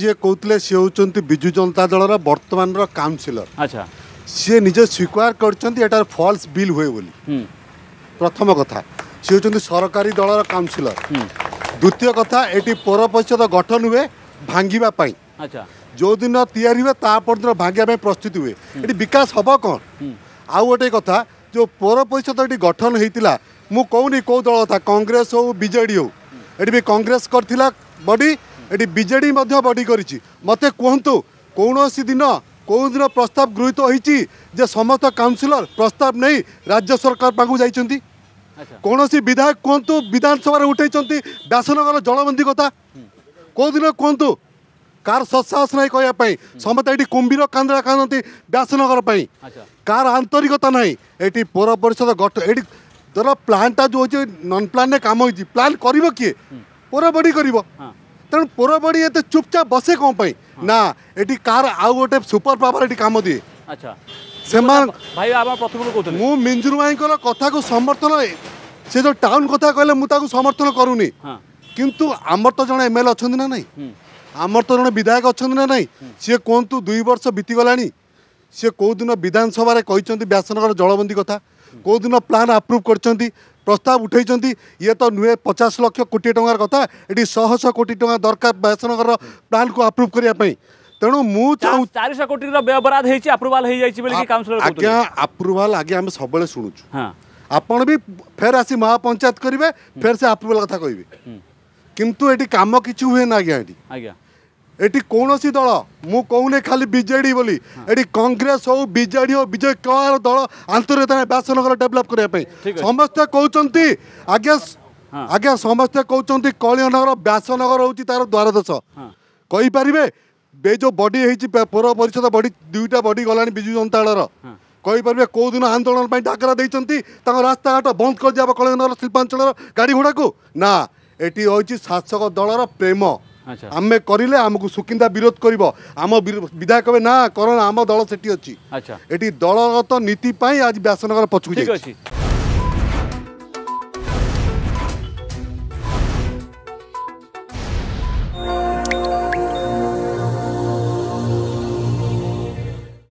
ଯିଏ କହୁଥିଲେ ସିଏ ହେଉଛନ୍ତି ବିଜୁ ଜନତା ଦଳର ବର୍ତ୍ତମାନର କାଉନସିଲର ଆଚ୍ଛା ସିଏ ନିଜେ ସ୍ୱୀକାର କରିଛନ୍ତି ଏଟାର ଫଲ୍ସ ବିଲ୍ ହୁଏ ବୋଲି ପ୍ରଥମ କଥା ସିଏ ହେଉଛନ୍ତି ସରକାରୀ ଦଳର କାଉନସିଲର ଦ୍ୱିତୀୟ କଥା ଏଠି ପୌର ପରିଷଦ ଗଠନ ହୁଏ ଭାଙ୍ଗିବା ପାଇଁ ଯେଉଁ ଦିନ ତିଆରି ହୁଏ ତା ପରଦିନ ଭାଙ୍ଗିବା ପାଇଁ ପ୍ରସ୍ତୁତି ହୁଏ ଏଠି ବିକାଶ ହେବ କ'ଣ ଆଉ ଗୋଟେ କଥା ଯେଉଁ ପୌର ପରିଷଦ ଏଠି ଗଠନ ହେଇଥିଲା ମୁଁ କହୁନି କେଉଁ ଦଳ କଥା କଂଗ୍ରେସ ହେଉ ବିଜେଡ଼ି ହେଉ ଏଠି ବି କଂଗ୍ରେସ କରିଥିଲା ବଡ଼ି ଏଠି ବିଜେଡ଼ି ମଧ୍ୟ ବଡ଼ି କରିଛି ମୋତେ କୁହନ୍ତୁ କୌଣସି ଦିନ କେଉଁଦିନ ପ୍ରସ୍ତାବ ଗୃହୀତ ହୋଇଛି ଯେ ସମସ୍ତ କାଉନସିଲର ପ୍ରସ୍ତାବ ନେଇ ରାଜ୍ୟ ସରକାର ପାଖକୁ ଯାଇଛନ୍ତି କୌଣସି ବିଧାୟକ କୁହନ୍ତୁ ବିଧାନସଭାରେ ଉଠାଇଛନ୍ତି ବ୍ୟାସନଗର ଜଳବନ୍ଦୀ କଥା କେଉଁଦିନ କୁହନ୍ତୁ କାହାର ସତ୍ସାହସ ନାହିଁ କହିବା ପାଇଁ ସମସ୍ତେ ଏଠି କୁମ୍ଭୀର କାନ୍ଦ୍ରା କାନ୍ଦନ୍ତି ବ୍ୟାସନଗର ପାଇଁ କାହାର ଆନ୍ତରିକତା ନାହିଁ ଏଠି ପୌର ପରିଷଦ ଗଠ ଏଠି ଧର ପ୍ଲାନ୍ଟା ଯେଉଁ ହେଉଛି ନନ୍ ପ୍ଲାନ୍ରେ କାମ ହେଇଛି ପ୍ଲାନ୍ କରିବ କିଏ ପୌର ବଡ଼ି କରିବ ତେଣୁ ପୋରବଡ଼ି ଏତେ ଚୁପଚାପ ବସେ କ'ଣ ପାଇଁ ନା ଏଠି କାହାର ଆଉ ଗୋଟେ ସୁପର ପାୱାର ଏଠି କାମ ଦିଏ ଆଚ୍ଛା ସେମାନେ ଭାଇ ଆପଣ ପ୍ରଥମରୁ କହୁଥିଲେ ମୁଁ ମିଞ୍ଜୁର ଭାଇଙ୍କର କଥାକୁ ସମର୍ଥନ ସେ ଯେଉଁ ଟାଉନ୍ କଥା କହିଲେ ମୁଁ ତାକୁ ସମର୍ଥନ କରୁନି କିନ୍ତୁ ଆମର ତ ଜଣେ ଏମ୍ ଏଲ୍ ଏ ଅଛନ୍ତି ନା ନାହିଁ ଆମର ତ ଜଣେ ବିଧାୟକ ଅଛନ୍ତି ନା ନାହିଁ ସିଏ କୁହନ୍ତୁ ଦୁଇ ବର୍ଷ ବିତିଗଲାଣି ସିଏ କେଉଁଦିନ ବିଧାନସଭାରେ କହିଛନ୍ତି ବ୍ୟାସନଗର ଜଳବନ୍ଦୀ କଥା କେଉଁଦିନ ପ୍ଲାନ୍ ଆପ୍ରୁଭ୍ କରିଛନ୍ତି প্রস্তাব উঠাইছেন ইয়ে তো নুহে পচাশ লক্ষ কোটি টাকার কথা এটি শহ শহ কোটি টাকা দরকার ব্যাসনগর প্লান কু আপ্রুভ করা তেণু মু চারিশ কোটির ব্যয় বরাদ হয়েছে আপ্রুভাল হয়ে যাইছি বলে কাউন্সিলর আজ্ঞা আপ্রুভাল আজ্ঞা আমি সবুলে শুণুছু আপন বি ফের আসি মহাপঞ্চায়েত করবে ফের সে আপ্রুভাল কথা কইবে কিন্তু এটি কাম কিছু হুয়ে না আজ্ঞা এটি আজ্ঞা ଏଠି କୌଣସି ଦଳ ମୁଁ କହୁନି ଖାଲି ବିଜେଡ଼ି ବୋଲି ଏଠି କଂଗ୍ରେସ ହଉ ବିଜେଡ଼ି ହଉ ବିଜେ କହାର ଦଳ ଆନ୍ତର୍ଜାତୀୟ ବ୍ୟାସନଗର ଡେଭଲପ୍ କରିବା ପାଇଁ ସମସ୍ତେ କହୁଛନ୍ତି ଆଜ୍ଞା ଆଜ୍ଞା ସମସ୍ତେ କହୁଛନ୍ତି କଳିଙ୍ଗନଗର ବ୍ୟାସନଗର ହେଉଛି ତାର ଦ୍ୱାରଦେଶ କହିପାରିବେ ଏ ଯେଉଁ ବଡି ହେଇଛି ପୌର ପରିଷଦ ବଡି ଦୁଇଟା ବଡି ଗଲାଣି ବିଜୁ ଜନତା ଦଳର କହିପାରିବେ କେଉଁଦିନ ଆନ୍ଦୋଳନ ପାଇଁ ଡାକରା ଦେଇଛନ୍ତି ତାଙ୍କ ରାସ୍ତାଘାଟ ବନ୍ଦ କରିଦିଆ କଳିଙ୍ଗନଗର ଶିଳ୍ପାଞ୍ଚଳର ଗାଡ଼ି ଘୋଡ଼ାକୁ ନା ଏଠି ହେଉଛି ଶାସକ ଦଳର ପ୍ରେମ ଆମେ କରିଲେ ଆମକୁ ସୁକିନ୍ଦା ବିରୋଧ କରିବ ଆମ ବିଧାୟକ କହିବେ ନା କରଣ ଆମ ଦଳ ସେଠି ଅଛି ଏଠି ଦଳଗତ ନୀତି ପାଇଁ ଆଜି ବ୍ୟାସନଗର ପଛକୁ ଯାଇଛି